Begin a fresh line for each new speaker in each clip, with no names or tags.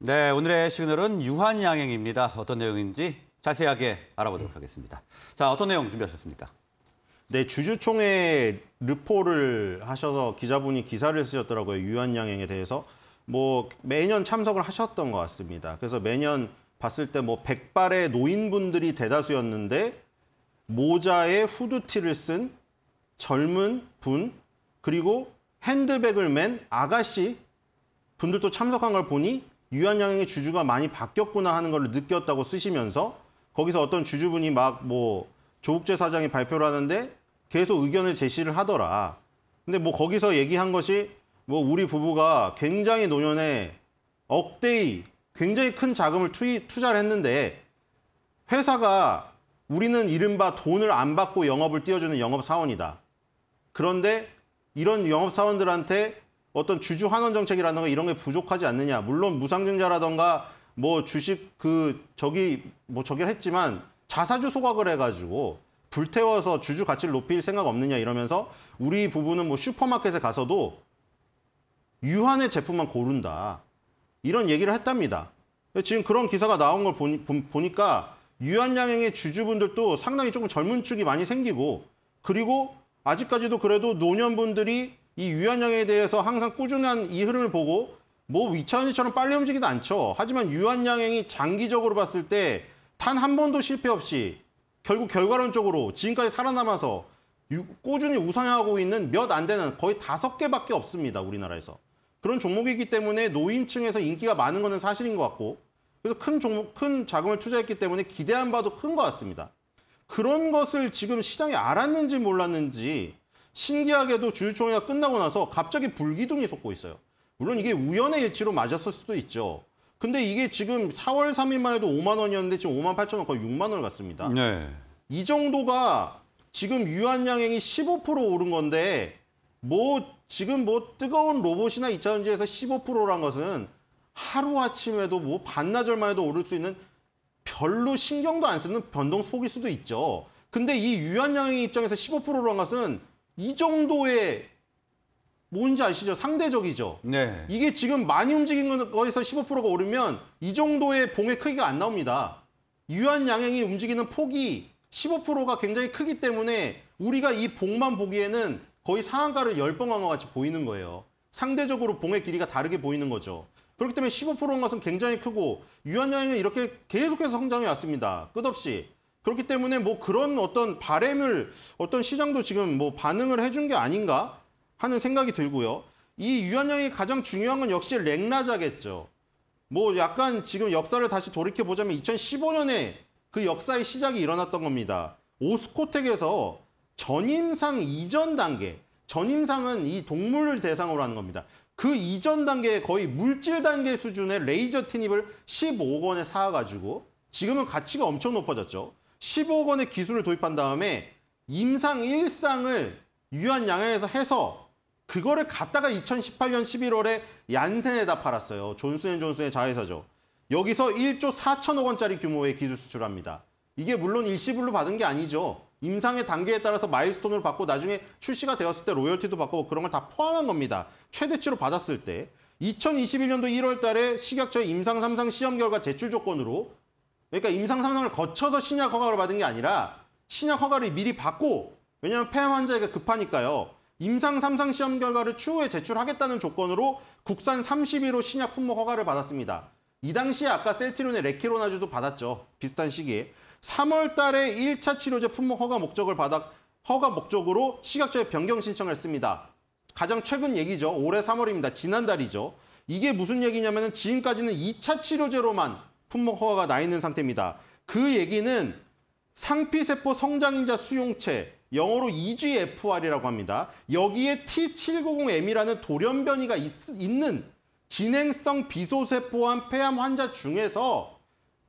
네, 오늘의 시그널은 유한양행입니다. 어떤 내용인지 자세하게 알아보도록 하겠습니다. 자, 어떤 내용 준비하셨습니까? 네, 주주총회 르포를 하셔서 기자분이 기사를 쓰셨더라고요. 유한양행에 대해서. 뭐 매년 참석을 하셨던 것 같습니다. 그래서 매년 봤을 때 뭐 백발의 노인분들이 대다수였는데 모자에 후드티를 쓴 젊은 분 그리고 핸드백을 맨 아가씨 분들도 참석한 걸 보니 유한양행의 주주가 많이 바뀌었구나 하는 걸 느꼈다고 쓰시면서 거기서 어떤 주주분이 막 뭐 조국재 사장이 발표를 하는데 계속 의견을 제시를 하더라. 근데 뭐 거기서 얘기한 것이 뭐 우리 부부가 굉장히 노년에 억대의 굉장히 큰 자금을 투이, 투자를 했는데 회사가 우리는 이른바 돈을 안 받고 영업을 띄워주는 영업사원이다. 그런데 이런 영업사원들한테 어떤 주주 환원 정책이라든가 이런 게 부족하지 않느냐. 물론 무상증자라든가 뭐 주식 그 저기 뭐 저기 를 했지만 자사주 소각을 해가지고 불태워서 주주 가치를 높일 생각 없느냐 이러면서 우리 부부는 뭐 슈퍼마켓에 가서도 유한의 제품만 고른다. 이런 얘기를 했답니다. 지금 그런 기사가 나온 걸 보니, 보니까 유한양행의 주주분들도 상당히 조금 젊은 축이 많이 생기고 그리고 아직까지도 그래도 노년분들이 이 유한양에 대해서 항상 꾸준한 이 흐름을 보고 뭐 위차현이처럼 빨리 움직이진 않죠. 하지만 유한양행이 장기적으로 봤을 때 단 한 번도 실패 없이 결국 결과론적으로 지금까지 살아남아서 꾸준히 우상향하고 있는 몇 안 되는 거의 다섯 개밖에 없습니다. 우리나라에서. 그런 종목이기 때문에 노인층에서 인기가 많은 것은 사실인 것 같고 그래서 큰 종목, 큰 자금을 투자했기 때문에 기대한 바도 큰 것 같습니다. 그런 것을 지금 시장이 알았는지 몰랐는지 신기하게도 주주총회가 끝나고 나서 갑자기 불기둥이 솟고 있어요. 물론 이게 우연의 일치로 맞았을 수도 있죠. 근데 이게 지금 4월 3일만 해도 5만 원이었는데 지금 5만 8천 원 거의 6만 원을 갔습니다. 네. 이 정도가 지금 유한양행이 15% 오른 건데 뭐 지금 뭐 뜨거운 로봇이나 2차 전지에서 15%란 것은 하루아침에도 뭐 반나절만 해도 오를 수 있는 별로 신경도 안 쓰는 변동폭일 수도 있죠. 근데 이 유한양행 입장에서 15%란 것은 이 정도의 뭔지 아시죠? 상대적이죠. 네. 이게 지금 많이 움직인 거에서 15%가 오르면 이 정도의 봉의 크기가 안 나옵니다. 유한 양행이 움직이는 폭이 15%가 굉장히 크기 때문에 우리가 이 봉만 보기에는 거의 상한가를 10번 간것 같이 보이는 거예요. 상대적으로 봉의 길이가 다르게 보이는 거죠. 그렇기 때문에 15%인 것은 굉장히 크고 유한 양행은 이렇게 계속해서 성장해 왔습니다. 끝없이. 그렇기 때문에 뭐 그런 어떤 바램을 어떤 시장도 지금 뭐 반응을 해준 게 아닌가 하는 생각이 들고요. 이 유한양이 가장 중요한 건 역시 렉라자겠죠. 뭐 약간 지금 역사를 다시 돌이켜보자면 2015년에 그 역사의 시작이 일어났던 겁니다. 오스코텍에서 전임상 이전 단계, 전임상은 이 동물을 대상으로 하는 겁니다. 그 이전 단계에 거의 물질 단계 수준의 레이저 티닙을 15억 원에 사가지고 지금은 가치가 엄청 높아졌죠. 1 5억 원의 기술을 도입한 다음에 임상 일상을 유한 양양에서 해서 그거를 갖다가 2018년 11월에 얀센에다 팔았어요. 존슨앤존슨의 자회사죠. 여기서 1조 4천억 원짜리 규모의 기술 수출합니다. 이게 물론 일시불로 받은 게 아니죠. 임상의 단계에 따라서 마일스톤을 받고 나중에 출시가 되었을 때 로열티도 받고 그런 걸 다 포함한 겁니다. 최대치로 받았을 때. 2021년도 1월 달에 식약처의 임상 3상 시험 결과 제출 조건으로 그러니까 임상 상황을 거쳐서 신약 허가를 받은 게 아니라 신약 허가를 미리 받고 왜냐하면 폐암 환자에게 급하니까요. 임상 3상 시험 결과를 추후에 제출하겠다는 조건으로 국산 31호 신약 품목 허가를 받았습니다. 이 당시에 아까 셀티론의 레키로나주도 받았죠. 비슷한 시기에. 3월 달에 1차 치료제 품목 허가 목적을 받아 허가 목적으로 시각처 변경 신청을 했습니다. 가장 최근 얘기죠. 올해 3월입니다. 지난달이죠. 이게 무슨 얘기냐면 은 지금까지는 2차 치료제로만 품목 허가가 나 있는 상태입니다. 그 얘기는 상피세포 성장인자 수용체, 영어로 EGFR이라고 합니다. 여기에 T790M이라는 돌연변이가 있, 있는 진행성 비소세포암 폐암 환자 중에서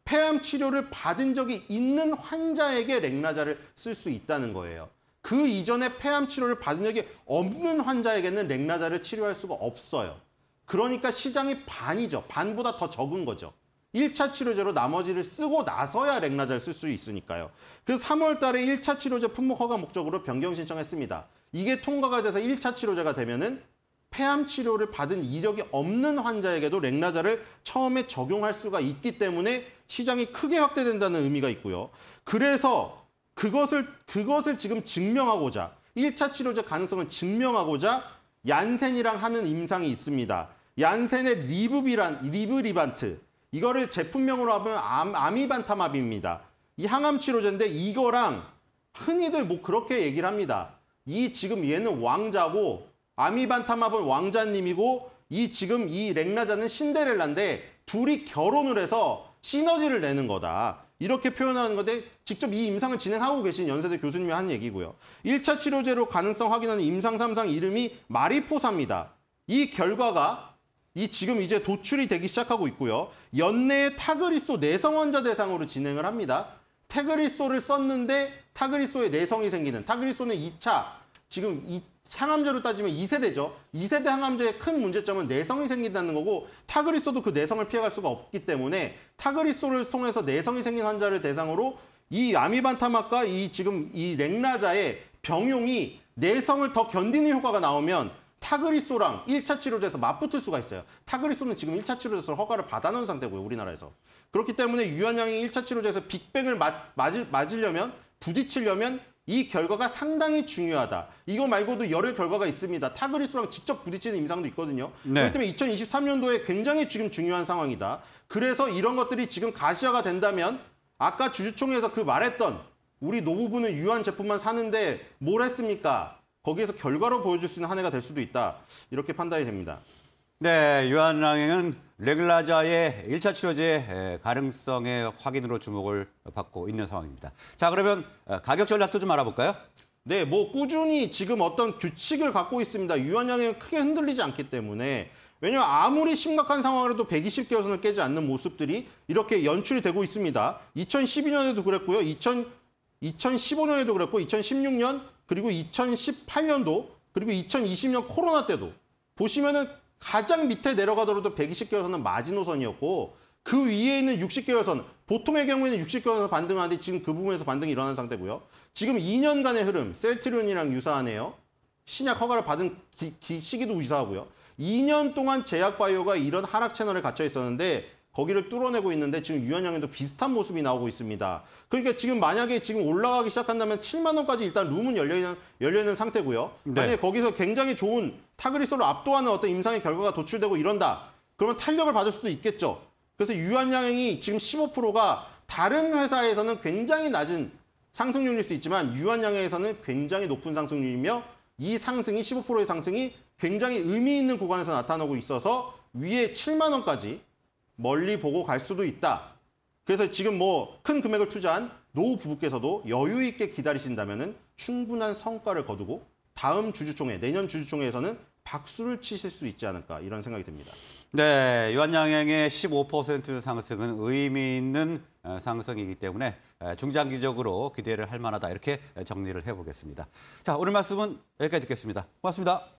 폐암 치료를 받은 적이 있는 환자에게 렉라자를 쓸 수 있다는 거예요. 그 이전에 폐암 치료를 받은 적이 없는 환자에게는 렉라자를 치료할 수가 없어요. 그러니까 시장이 반이죠. 반보다 더 적은 거죠. 1차 치료제로 나머지를 쓰고 나서야 렉나자를 쓸 수 있으니까요. 그래서 3월 달에 1차 치료제 품목 허가 목적으로 변경 신청했습니다. 이게 통과가 돼서 1차 치료제가 되면은 폐암 치료를 받은 이력이 없는 환자에게도 렉나자를 처음에 적용할 수가 있기 때문에 시장이 크게 확대된다는 의미가 있고요. 그래서 그것을 그것을 지금 증명하고자 1차 치료제 가능성을 증명하고자 얀센이랑 하는 임상이 있습니다. 얀센의 리브비란 리브리반트 이거를 제품명으로 하면 암, 아미반타마입니다이 항암 치료제인데 이거랑 흔히들 뭐 그렇게 얘기를 합니다. 이 지금 얘는 왕자고 아미반타마은 왕자님이고 이 지금 이 렉라자는 신데렐라인데 둘이 결혼을 해서 시너지를 내는 거다. 이렇게 표현하는 건데 직접 이 임상을 진행하고 계신 연세대 교수님이 한 얘기고요. 1차 치료제로 가능성 확인하는 임상 3상 이름이 마리포사입니다. 이 결과가 이 지금 이제 도출이 되기 시작하고 있고요. 연내 에 타그리소 내성 환자 대상으로 진행을 합니다. 타그리소를 썼는데 타그리소에 내성이 생기는 타그리소는 2차 지금 이 항암제로 따지면 2세대죠. 2세대 항암제의 큰 문제점은 내성이 생긴다는 거고 타그리소도 그 내성을 피해갈 수가 없기 때문에 타그리소를 통해서 내성이 생긴 환자를 대상으로 이 아미반타막과 이 지금 이 렉라자의 병용이 내성을 더 견디는 효과가 나오면 타그리소랑 1차 치료제에서 맞붙을 수가 있어요. 타그리소는 지금 1차 치료제에서 허가를 받아놓은 상태고요. 우리나라에서. 그렇기 때문에 유한양이 1차 치료제에서 빅뱅을 맞, 맞을, 맞으려면 부딪히려면 이 결과가 상당히 중요하다. 이거 말고도 여러 결과가 있습니다. 타그리소랑 직접 부딪히는 임상도 있거든요. 네. 그렇기 때문에 2023년도에 굉장히 지금 중요한 상황이다. 그래서 이런 것들이 지금 가시화가 된다면 아까 주주총회에서 그 말했던 우리 노부부는 유한 제품만 사는데 뭘 했습니까? 거기에서 결과로 보여줄 수 있는 한 해가 될 수도 있다. 이렇게 판단이 됩니다. 네, 유한랑행은 레글라자의 1차 치료제 가능성의 확인으로 주목을 받고 있는 상황입니다. 자, 그러면 가격 전략도 좀 알아볼까요? 네, 뭐 꾸준히 지금 어떤 규칙을 갖고 있습니다. 유한양행은 크게 흔들리지 않기 때문에 왜냐하면 아무리 심각한 상황이라도 120개월선을 깨지 않는 모습들이 이렇게 연출이 되고 있습니다. 2012년에도 그랬고요. 2000, 2015년에도 그랬고 2016년, 그리고 2018년도 그리고 2020년 코로나 때도 보시면은 가장 밑에 내려가더라도 120개월선은 마지노선이었고 그 위에 있는 60개월선 보통의 경우에는 60개월선 반등하는데 지금 그 부분에서 반등이 일어난 상태고요. 지금 2년간의 흐름 셀트리온이랑 유사하네요. 신약 허가를 받은 기, 기, 시기도 유사하고요. 2년 동안 제약바이오가 이런 하락 채널에 갇혀 있었는데 거기를 뚫어내고 있는데 지금 유한양에도 비슷한 모습이 나오고 있습니다. 그러니까 지금 만약에 지금 올라가기 시작한다면 7만 원까지 일단 룸은 열려있는, 열려있는 상태고요. 네. 만약에 거기서 굉장히 좋은 타그리스로 압도하는 어떤 임상의 결과가 도출되고 이런다. 그러면 탄력을 받을 수도 있겠죠. 그래서 유한양행이 지금 15%가 다른 회사에서는 굉장히 낮은 상승률일 수 있지만 유한양행에서는 굉장히 높은 상승률이며 이 상승이 15%의 상승이 굉장히 의미 있는 구간에서 나타나고 있어서 위에 7만 원까지 멀리 보고 갈 수도 있다. 그래서 지금 뭐 큰 금액을 투자한 노후 부부께서도 여유 있게 기다리신다면 충분한 성과를 거두고 다음 주주총회, 내년 주주총회에서는 박수를 치실 수 있지 않을까 이런 생각이 듭니다. 네, 유한양행의 15% 상승은 의미 있는 어, 상승이기 때문에 중장기적으로 기대를 할 만하다 이렇게 정리를 해보겠습니다. 자, 오늘 말씀은 여기까지 듣겠습니다. 고맙습니다.